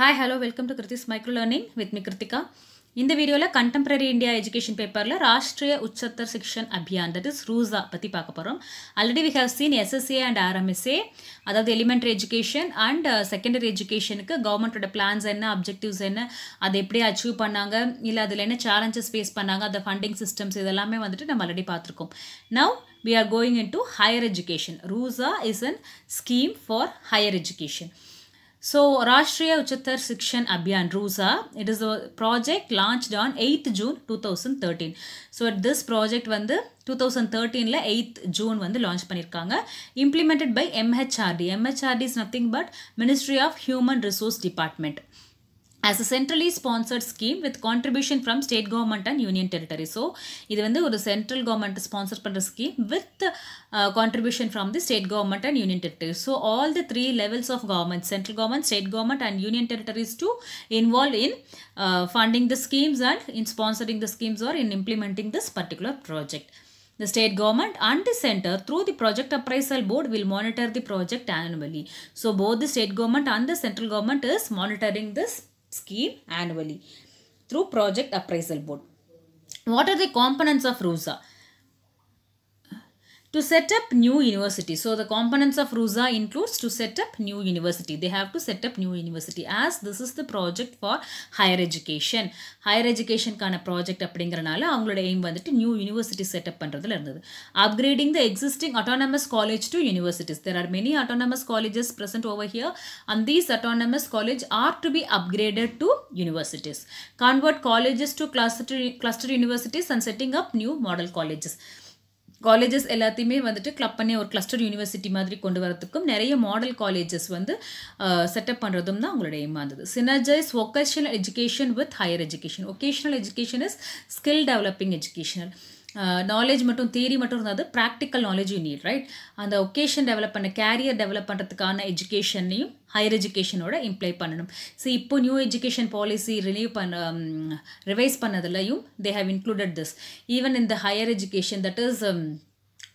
Hi hello welcome to Kruthi's micro learning with me Kruthika இந்த வீடியோவில் contemporary India education பேப்பரில் Rashtriya Uchchatar Shiksha Abhiyan that is RUSA பற்றி பார்க்க போகிறோம் already we have seen SSA and RMSA அதாவது எலிமெண்ட்ரி எஜுகேஷன் அண்ட் செகண்டரி எஜுகேஷனுக்கு கவர்மெண்ட்டோட பிளான்ஸ் என்ன அப்ஜெக்டிவ்ஸ் என்ன அதை எப்படி அச்சீவ் பண்ணாங்க இல்லை அதில் என்ன சேலஞ்சஸ் ஃபேஸ் பண்ணாங்க அந்த ஃபண்டிங் சிஸ்டம்ஸ் இதெல்லாமே வந்துட்டு நம்ம ஆல்ரெடி பார்த்துருக்கோம் now we are going into higher education RUSA is an scheme for higher education So Rashtriya Uchatar Sikshan Abhiyan RUSA, it is a project launched on 8th June 2013. So at this project வந்து 2013ல 8th June வந்து launch பண்ணியிருக்காங்க implemented by MHRD. MHRD is nothing but Ministry of Human Resource Department. as a centrally sponsored scheme with contribution from state government and union territory. So, இது வந்து ஒரு central government sponsor பண்ணுற scheme with uh, contribution from the state government and union territory. So, all the three levels of government, central government, state government and union territories to involve in uh, funding the schemes and in sponsoring the schemes or in implementing this particular project. The state government and the center through the project appraisal board will monitor the project annually. So, both the state government and the central government is monitoring this scheme annually through project appraisal board. What are the components of RUSA? to set up new university. So the components of RUSA includes to set up new university. They have to set up new university as this is the project for higher education. Higher of project அப்படிங்கிறனால அவங்களோட aim வந்துட்டு new university set up பண்ணுறதுல இருந்தது. Upgrading the existing autonomous college to universities. There are many autonomous colleges present over here and these autonomous colleges are to be upgraded to universities. Convert colleges to cluster, cluster universities and setting up new model colleges. Colleges எல்லாத்தையுமே வந்துட்டு club பண்ணி ஒரு cluster university மாதிரி கொண்டு வரதுக்கும் நிறைய model colleges வந்து setup பண்ணுறதும் தான் அவங்களுடைய எய்மாக இருந்தது synergise vocational education with higher education vocational education is skill developing educational knowledge மட்டும் தியரி மட்டும் இருந்தாது practical knowledge you need right அந்த ஒகேஷன் டெவலப் பண்ண கேரியர் டெவலப் பண்ணுறதுக்கான எஜுகேஷனையும் ஹையர் எஜுகேஷனோட இம்ப்ளை பண்ணணும் ஸோ இப்போ நியூ எஜுகேஷன் பாலிசி ரிலீவ் பண்ண ரிவைஸ் பண்ணதுலையும் they have included this even இந்த ஹையர் எஜுகேஷன் தட் இஸ்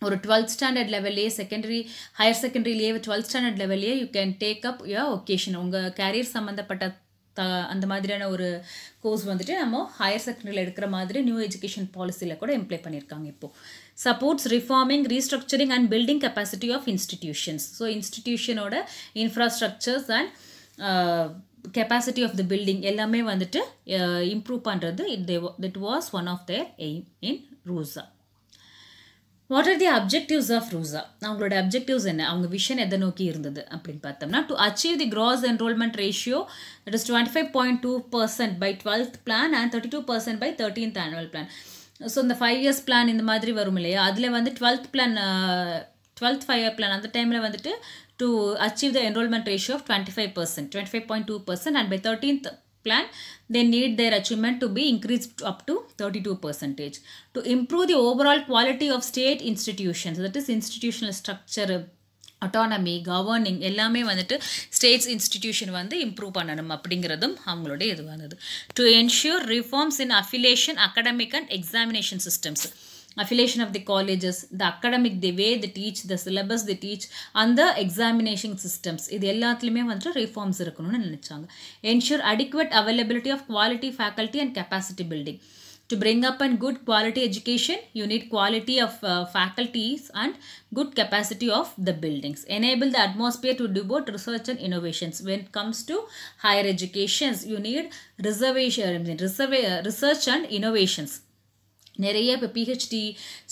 ஒரு டுவெல்த் ஸ்டாண்டர்ட் லெவல்லே செகண்டரி ஹையர் செகண்டரிலேயே டுவெல்த் ஸ்டாண்டர்ட் லெவல்லே யூ கேன் டேக் அப் யா ஒகேஷன் உங்கள் கேரியர் சம்மந்தப்பட்ட த அந்த மாதிரியான ஒரு கோர்ஸ் வந்துட்டு நம்ம ஹையர் செகண்டரியில் எடுக்கிற மாதிரி நியூ எஜுகேஷன் பாலிசியில் கூட எம்ப்ளை பண்ணியிருக்காங்க இப்போது supports reforming restructuring and building capacity of institutions so இன்ஸ்டிடியூஷனோட infrastructures and capacity of the building எல்லாமே வந்துட்டு இம்ப்ரூவ் பண்ணுறது it they that was one of their aim in RUSA what are the objectives of RUSA அவங்களோட objectives என்ன அவங்க vision எதை நோக்கி இருந்தது அப்படின்னு பார்த்தோம்னா to achieve the gross enrolment ratio that is twenty five point two percent by twelfth plan and thirty two percent by thirteenth annual plan so இந்த five years plan இந்த மாதிரி வரும் இல்லையா அதில் வந்து twelfth plan twelfth five year plan அந்த டைமில் வந்துட்டு to achieve the enrolment ratio of twenty five percent twenty five point two percent and by thirteenth plan, they need their achievement to be increased up to 32 percentage. To improve the overall quality of state institutions, that is institutional structure, autonomy governing எல்லாமே வந்துட்டு states institution வந்து improve பண்ணணும் அப்படிங்கிறதும் அவங்களுடைய இதுவாக இருந்தது to ensure reforms in affiliation academic and examination systems affiliation of the colleges, the academic, the way they teach, the syllabus they teach and the examination systems இது எல்லாத்துலேயுமே reforms ரீஃபார்ம்ஸ் இருக்கணும்னு நினச்சாங்க Ensure adequate availability of quality faculty and capacity building to bring up a good quality education you need quality of uh, faculties and good capacity of the buildings enable the atmosphere to devote research and innovations when it comes to higher educations you need reservation research and innovations நிறைய இப்போ PhD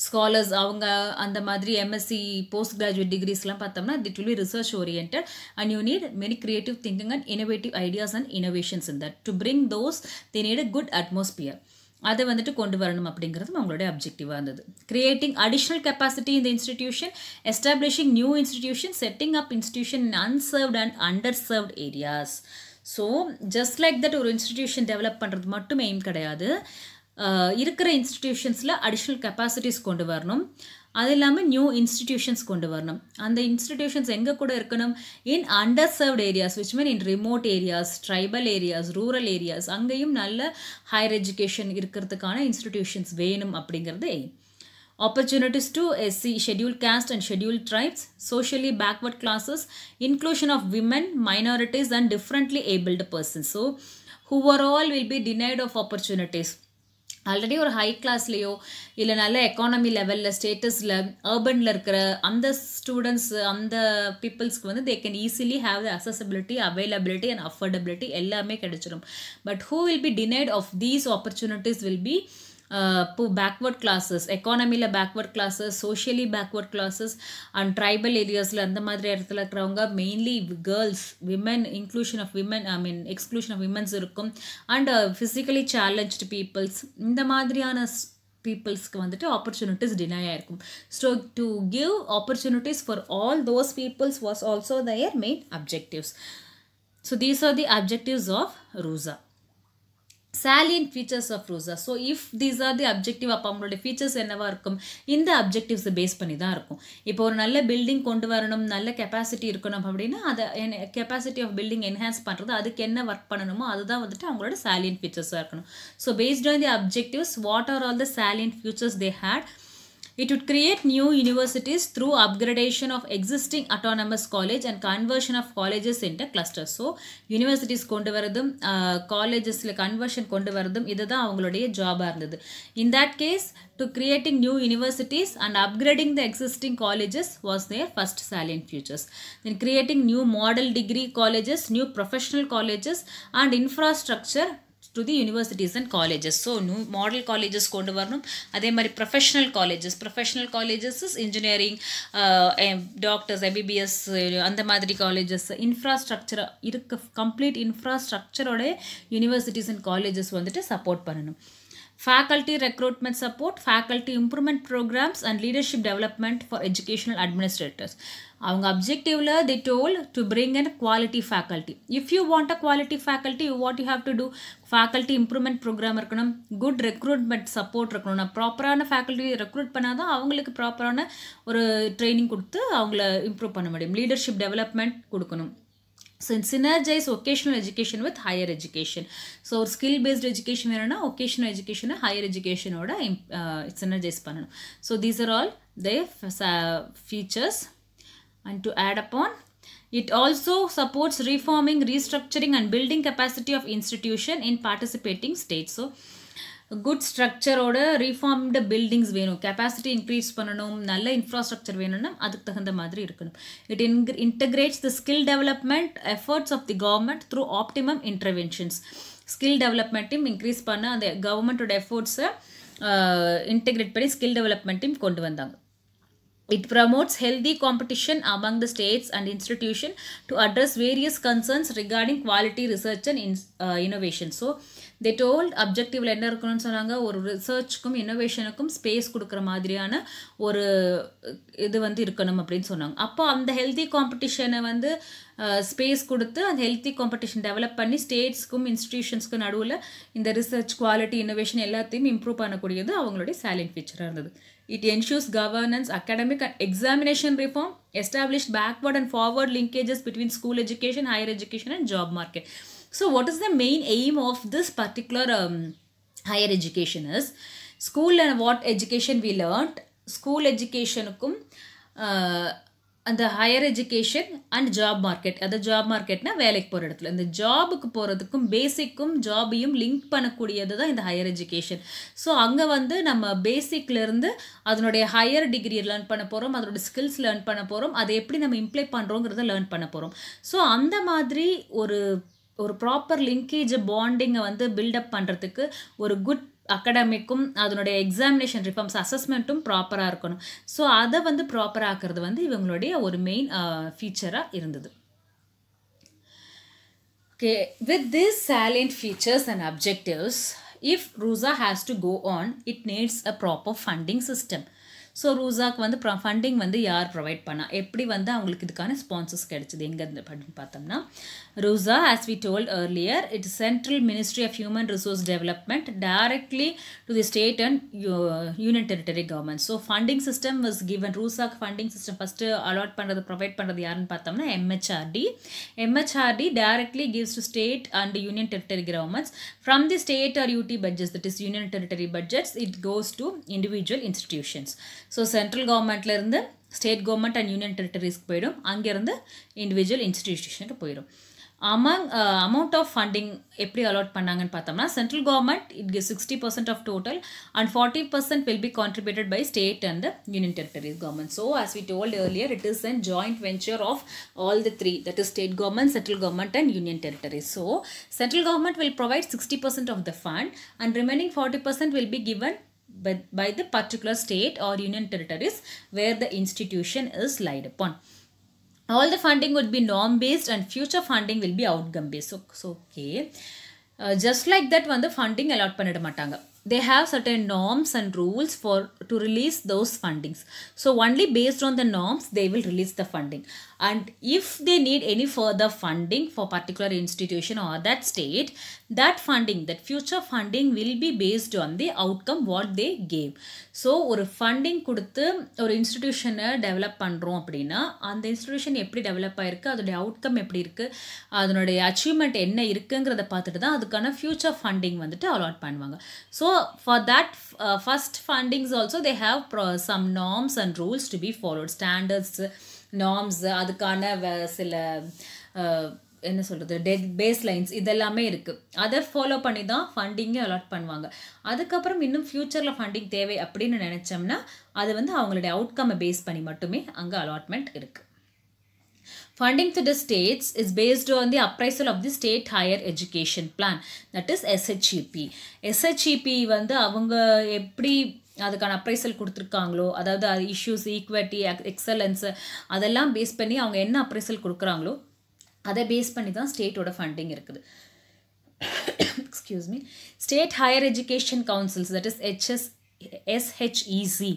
scholars அவங்க அந்த மாதிரி MSc post graduate டிகிரிஸ்லாம் பார்த்தோம்னா it will be research orient and you need many creative thinking and innovative ideas and innovations in that to bring those the need a good atmosphere அதை வந்துட்டு கொண்டு வரணும் அப்படிங்கிறதும் அவங்களுடைய அப்ஜெக்டிவாக இருந்தது கிரியேட்டிங் அடிஷ்னல் கெப்பாசிட்டி இந்த institution establishing new institution setting up institution in unserved and underserved areas so just like that ஒரு இன்ஸ்டிடியூஷன் டெவலப் பண்ணுறது மட்டும் எய்ம் கிடையாது இருக்கிற இன்ஸ்டிடியூஷன்ஸில் அடிஷ்னல் கெப்பாசிட்டிஸ் கொண்டு வரணும் அது இல்லாமல் நியூ இன்ஸ்டிடியூஷன்ஸ் கொண்டு வரணும் அந்த இன்ஸ்டிடியூஷன்ஸ் எங்கே கூட இருக்கணும் in underserved areas which mean in remote areas tribal areas rural areas அங்கேயும் நல்ல ஹையர் எஜுகேஷன் இருக்கிறதுக்கான இன்ஸ்டிடியூஷன்ஸ் வேணும் அப்படிங்கிறது aim opportunities to SC, scheduled caste and scheduled tribes, socially backward classes, inclusion of women, minorities and differently abled persons. So, who are all will be denied of opportunities. Already ஒரு high கிளாஸ்லேயோ இல்லை நல்ல economy லெவலில் ஸ்டேட்டஸில் அர்பனில் இருக்கிற அந்த students அந்த பீப்புள்ஸ்க்கு வந்து they can easily have the accessibility availability and affordability எல்லாமே கிடைச்சிடும் but who will be denied of these opportunities will be இப்போ பேக்வர்ட் கிளாஸஸ் எக்கானமியில் backward classes socially backward classes and tribal ஏரியாஸில் அந்த மாதிரி இடத்துல இருக்கிறவங்க mainly girls women inclusion of women I mean exclusion of womens இருக்கும் அண்ட் ஃபிசிக்கலி சேலஞ்சு பீப்புள்ஸ் இந்த மாதிரியான பீப்புள்ஸ்க்கு வந்துட்டு ஆப்பர்ச்சுனிட்டிஸ் டினை ஆயிருக்கும் so to give opportunities for all those peoples was also their main objectives so these are the objectives of RUSA salient features of RUSA so if these are the objective அப்போ அவங்களோட features என்னவாக இருக்கும் இந்த அப்ஜெக்டிவ்ஸை base பண்ணி தான் இருக்கும் இப்போ ஒரு நல்ல பில்டிங் கொண்டு வரணும் நல்ல கெப்பாசிட்டி இருக்கணும் அப்படின்னா அதை கெப்பாசிட்டி ஆஃப் பில்டிங் என்ஹான்ஸ் பண்ணுறது அதுக்கு என்ன ஒர்க் பண்ணணுமோ அதுதான் வந்துட்டு அவங்களோட சேலியன் ஃபீச்சர்ஸாக இருக்கணும் so based on the objectives what are all the salient features they had It would create new universities through upgradation of existing autonomous college and conversion of colleges into clusters. So, universities கொண்டு colleges like conversion கொண்டு வரதும் இதுதான் அவங்களுடைய ஜாபாக In that case, to creating new universities and upgrading the existing colleges was their first salient features. Then creating new model degree colleges, new professional colleges and infrastructure to the universities and colleges so new model colleges கொண்டு வரணும் அதே மாதிரி professional colleges professional colleges engineering doctors MBBS அந்த மாதிரி colleges infrastructure இருக்க complete இன்ஃப்ராஸ்ட்ரக்சரோட universities and colleges வந்துட்டு support பண்ணணும் faculty recruitment support faculty improvement programs and leadership development for educational administrators. அவங்க அப்ஜெக்டிவில் the told to bring and quality faculty if you want a quality faculty you what you have to two faculty improvement program இருக்கணும் good recruitment support இருக்கணும் நான் ப்ராப்பரான faculty recruit பண்ணால் தான் அவங்களுக்கு ப்ராப்பரான ஒரு ட்ரைனிங் கொடுத்து அவங்கள இம்ப்ரூவ் பண்ண முடியும் லீடர்ஷிப் டெவலப்மெண்ட் கொடுக்கணும் so in synergizes vocational education with higher education so our skill based education verana vocational education and higher education oda uh, synergize pananum so these are all the features and to add upon it also supports reforming restructuring and building capacity of institution in participating states so good ஸ்ட்ரக்சரோட reformed buildings வேணும் capacity increase பண்ணணும் நல்ல infrastructure வேணும்னா அதுக்கு தகுந்த மாதிரி இருக்கணும் it in integrates the skill development efforts of the government through optimum interventions skill டெவலப்மெண்ட்டையும் இன்க்ரீஸ் பண்ண அந்த கவர்மெண்ட்டோட எஃபோர்ட்ஸை இன்டெகிரேட் பண்ணி ஸ்கில் டெவலப்மெண்ட்டையும் கொண்டு வந்தாங்க it promotes healthy competition among the states and institution to address various concerns regarding quality research and in, innovation uh, so they told அப்ஜெக்டிவில் என்ன இருக்கணும்னு சொன்னாங்க ஒரு ரிசர்ச்சுக்கும் இன்னோவேஷனுக்கும் ஸ்பேஸ் கொடுக்குற மாதிரியான ஒரு இது வந்து இருக்கணும் அப்படின்னு சொன்னாங்க அப்போ அந்த ஹெல்த்தி காம்படிஷனை வந்து ஸ்பேஸ் கொடுத்து அந்த ஹெல்த்தி காம்படிஷன் டெவலப் பண்ணி ஸ்டேட்ஸ்க்கும் இன்ஸ்டிடியூஷன்ஸ்க்கும் நடுவில் இந்த ரிசர்ச் குவாலிட்டி இன்னோவேஷன் எல்லாத்தையும் இம்ப்ரூவ் பண்ணக்கூடியது அவங்களுடைய சேலண்ட் ஃபீச்சராக இருந்தது it ensures governance academic and examination reform establish backward and forward linkages between school education higher education and job market so what is the main aim of this particular higher education is ஸ்கூலில் school and what education we learnt, school அந்த higher education and job market அந்த job மார்க்கெட்னா வேலைக்கு போகிற இடத்துல இந்த ஜாபுக்கு போகிறதுக்கும் பேசிக்கும் ஜாபையும் லிங்க் பண்ணக்கூடியது தான் இந்த ஹையர் எஜுகேஷன் ஸோ அங்கே வந்து நம்ம பேசிக்லேருந்து அதனுடைய ஹையர் டிகிரி லேர்ன் பண்ண போகிறோம் அதனுடைய ஸ்கில்ஸ் லேர்ன் பண்ண போகிறோம் அதை எப்படி நம்ம இம்ப்ளை பண்ணுறோங்கிறத லேர்ன் பண்ண போகிறோம் ஸோ அந்த மாதிரி ஒரு ஒரு ப்ராப்பர் லிங்கேஜ் பாண்டிங்கை வந்து பில்டப் பண்ணுறதுக்கு ஒரு குட் அகடமிக்கும் அதனுடைய எக்ஸாமினேஷன் ரிஃபார்ம்ஸ் அசஸ்மெண்ட்டும் ப்ராப்பராக இருக்கணும் ஸோ அதை வந்து ப்ராப்பராகிறது வந்து இவங்களுடைய ஒரு மெயின் ஃபீச்சராக இருந்தது okay with this salient features and objectives if RUSA has to go on it needs a proper funding system so ரூசாக்கு வந்து ஃபண்டிங் வந்து யார் ப்ரொவைட் பண்ணா எப்படி வந்து அவங்களுக்கு இதுக்கான ஸ்பான்சர்ஸ் கிடைச்சிது எங்கேருந்து அப்படின்னு பார்த்தோம்னா RUSA as we told earlier it central ministry of human resource development directly to the state and union territory government so funding system was given ரூசாக்கு ஃபண்டிங் சிஸ்டம் ஃபஸ்ட்டு அலாட் பண்ணுறது ப்ரொவைட் பண்ணுறது யாருன்னு பார்த்தோம்னா MHRD MHRD directly gives to state and union territory governments from the state or UT budgets that is union territory budgets it goes to individual institutions so central கவர்மெண்ட்லேருந்து state government and union டெரிட்டரிஸ்க்கு போயிடும் அங்கேருந்து individual இன்ஸ்டிடியூஷனுக்கு போயிடும் among amount of funding எப்படி allot பண்ணாங்கன்னு பார்த்தோம்னா central government it give sixty percent of total and forty percent will be contributed by state and union territories government so as we told earlier it is an joint venture of all the three that is state government central government and union territories so central government will provide sixty percent of the fund and remaining forty percent will be given by, by the particular state or union territories where the institution is lied upon. All the funding would be norm based and future funding will be outcome based. So, so okay. Uh, just like that funding funding allot பண்ணிட மாட்டாங்க they have certain norms and rules for to release those fundings so only based on the norms they will release the funding and if they need any further funding for particular institution or that state that funding that future funding will be based on the outcome what they gave so ஒரு funding கொடுத்து ஒரு இன்ஸ்டிடியூஷனை develop பண்ணுறோம் அப்படின்னா அந்த institution எப்படி develop ஆகிருக்கு அதோடைய outcome எப்படி இருக்குது அதனுடைய அச்சீவ்மெண்ட் என்ன இருக்குங்கிறத பார்த்துட்டு தான் அதுக்கான ஃப்யூச்சர் ஃபண்டிங் வந்துட்டு அலாட் பண்ணுவாங்க so for for that uh, first fundings also they have norms some norms and rules to be followed. Standards, norms, அதுக்கான சில uh, என்ன சொல்கிறது பேஸ் பேஸ்லைன்ஸ் இதெல்லாமே இருக்குது அதை ஃபாலோ பண்ணி தான் ஃபண்டிங்கே அலாட் பண்ணுவாங்க அதுக்கப்புறம் இன்னும் ஃப்யூச்சரில் ஃபண்டிங் தேவை அப்படின்னு நினச்சோம்னா அது வந்து அவங்களுடைய அவுட்கம்மை பேஸ் பண்ணி மட்டுமே அங்கே அலாட்மெண்ட் இருக்குது Funding to the states is based on the appraisal of the state higher education plan that is SHEP. SHEP வந்து அவங்க எப்படி அதுக்கான அப்ரைசல் கொடுத்துருக்காங்களோ அதாவது அது இஷ்யூஸ் ஈக்வட்டி எக்ஸலன்ஸு அதெல்லாம் பேஸ் பண்ணி அவங்க என்ன அப்ரைசல் கொடுக்குறாங்களோ அதை பேஸ் பண்ணி தான் ஸ்டேட்டோட ஃபண்டிங் இருக்குது excuse me state higher education councils that is HS SHEC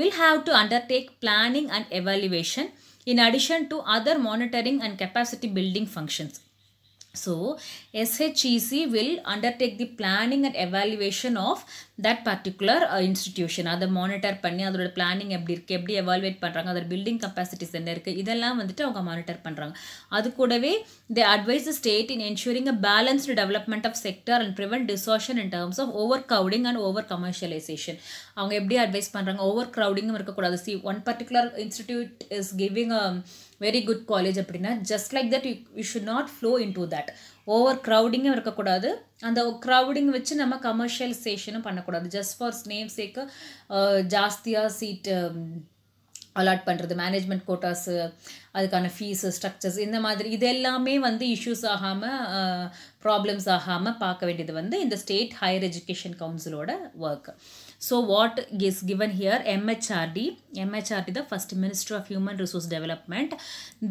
will have to undertake planning and evaluation in addition to other monitoring and capacity building functions. So SHEC will undertake the planning and evaluation of that particular institution அதை monitor பண்ணி அதோட planning எப்படி இருக்குது எப்படி evaluate பண்ணுறாங்க அதோட building capacities என்ன இருக்குது இதெல்லாம் வந்துட்டு அவங்க மானிட்டர் பண்ணுறாங்க அது கூடவே they advise the state in ensuring a balanced development of sector and prevent distortion in terms of over crowding and over commercialisation அவங்க எப்படி அட்வைஸ் பண்ணுறாங்க ஓவர் க்ரௌடிங்கும் இருக்கக்கூடாது see one particular institute is giving very good college அப்படின்னா just like that you you should not flow in to that over க்ரௌடிங்கும் இருக்கக்கூடாது அந்த crowding வச்சு நம்ம கமர்ஷியல் சேஷனும் பண்ணக்கூடாது ஜஸ்ட் ஃபார் நேம் சேக்கு ஜாஸ்தியாக சீட்டு அலாட் பண்ணுறது மேனேஜ்மெண்ட் கோட்டாஸு அதுக்கான ஃபீஸு ஸ்ட்ரக்சர்ஸ் இந்த மாதிரி இது எல்லாமே வந்து இஷ்யூஸ் ஆகாமல் ப்ராப்ளம்ஸ் ஆகாமல் பார்க்க வேண்டியது வந்து இந்த ஸ்டேட் ஹையர் எஜுகேஷன் கவுன்சிலோட work so what is given here MHRD MHRD the first minister of human resource development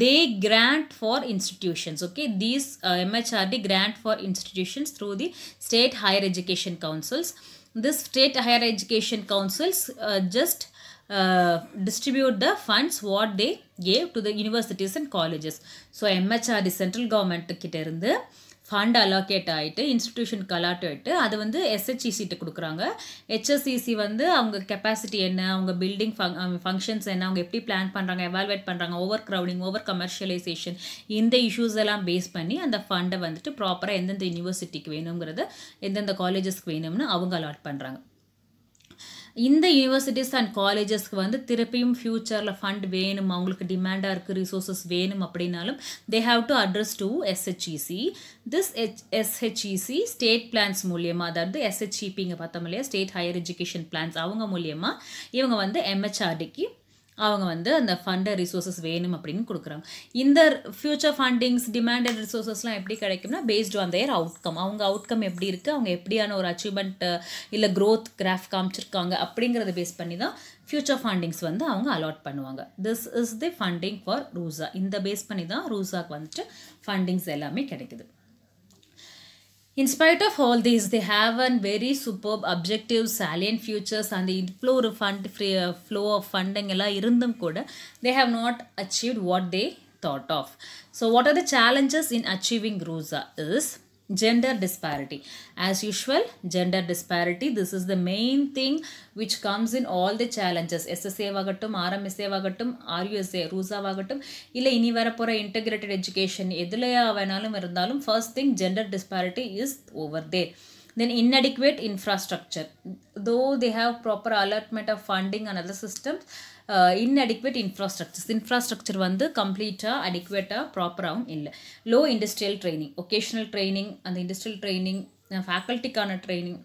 they grant for institutions okay these MHRD grant for institutions through the state higher education councils this state higher education councils just distribute the funds what what gave to the the and colleges so So MHRD central government இருந்து fund allocate ஆகிட்டு இன்ஸ்டிடியூஷனுக்கு allot ஆகிட்டு அது வந்து எஸ்ஹெச்இசிட்டு e கொடுக்குறாங்க ஹெச்எஸ்இசி e வந்து அவங்க capacity என்ன அவங்க பில்டிங் ஃபங் ஃபங்க்ஷன்ஸ் என்ன அவங்க எப்படி பிளான் பண்ணுறாங்க எவால்வேட் பண்ணுறாங்க ஓவர் க்ரௌடிங் ஓவர் கமர்ஷியலைசேஷன் இந்த இஷ்யூஸ் எல்லாம் பேஸ் பண்ணி அந்த ஃபண்டை வந்துட்டு ப்ராப்பராக எந்தெந்த யூனிவர்சிட்டிக்கு வேணுங்கிறத எந்தெந்த காலேஜஸ்க்கு வேணும்னு அவங்க அலாட் பண்ணுறாங்க இந்த யூனிவர்சிட்டிஸ் அண்ட் காலேஜஸ்க்கு வந்து திருப்பியும் ஃப்யூச்சரில் ஃபண்ட் வேணும் அவங்களுக்கு டிமாண்டாக இருக்குது ரிசோர்ஸஸ் வேணும் அப்படின்னாலும் they have to address to SHEC this H SHEC state plans மூலியமாக அதாவது எஸ்ஹெச்இபிங்க e பார்த்தோம் இல்லையா ஸ்டேட் ஹையர் எஜுகேஷன் பிளான்ஸ் அவங்க மூலியமாக இவங்க வந்து எம்ஹெச்ஆர்டிக்கு அவங்க வந்து அந்த ஃபண்டை ரிசோர்ஸஸ் வேணும் அப்படின்னு கொடுக்குறாங்க இந்த ஃப்யூச்சர் ஃபண்டிங்ஸ் டிமாண்டட் ரிசோர்ஸஸ்லாம் எப்படி கிடைக்கும்னா பேஸ்டு ஆன் தயர் அவுட்கம் அவங்க அவுட்கம் எப்படி இருக்குது அவங்க எப்படியான ஒரு அச்சீவ்மெண்ட் இல்லை க்ரோத் கிராஃப் காமிச்சிருக்காங்க அப்படிங்கிறத பேஸ் பண்ணி தான் ஃப்யூச்சர் ஃபண்டிங்ஸ் வந்து அவங்க அலாட் பண்ணுவாங்க this is the funding for RUSA இந்த பேஸ் பண்ணி தான் ரூசாக்கு வந்துட்டு ஃபண்டிங்ஸ் எல்லாமே கிடைக்குது In spite of all this, they have a very superb objective, salient futures and the flow of, fund, free, uh, flow of funding they have not achieved what they thought of. So what are the challenges in achieving RUSA is gender disparity as usual gender disparity this is the main thing which comes in all the challenges ssa vagattum rmsa vagattum rusa rusa vagattum illa ini varapora integrated education edilaya venalum irundalum first thing gender disparity is over there then inadequate infrastructure though they have proper allotment of funding and other systems uh, inadequate infrastructures infrastructure vandu complete ah adequate ah proper ah illa low industrial training occasional training and industrial training faculty kana training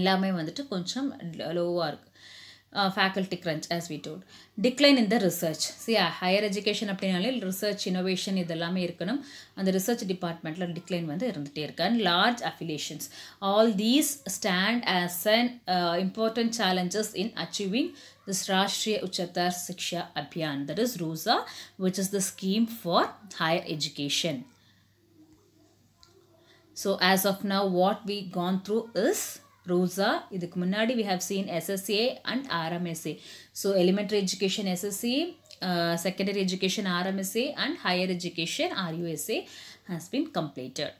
ellame vandu konjam low ah irukku uh, faculty crunch as we told decline in the research see uh, higher education அப்படினாலே research innovation இதெல்லாமே இருக்கணும் அந்த research departmentல decline வந்து இருந்துட்டே இருக்கு and large affiliations all these stand as an uh, important challenges in achieving this Rashtriya Uchatar Shiksha Abhiyan that is ROSA which is the scheme for higher education so as of now what we gone through is ரோசா இதுக்கு முன்னாடி we have seen SSA and RMSA So, elementary education SSC uh, secondary education RMSA and higher education RUSA has been completed.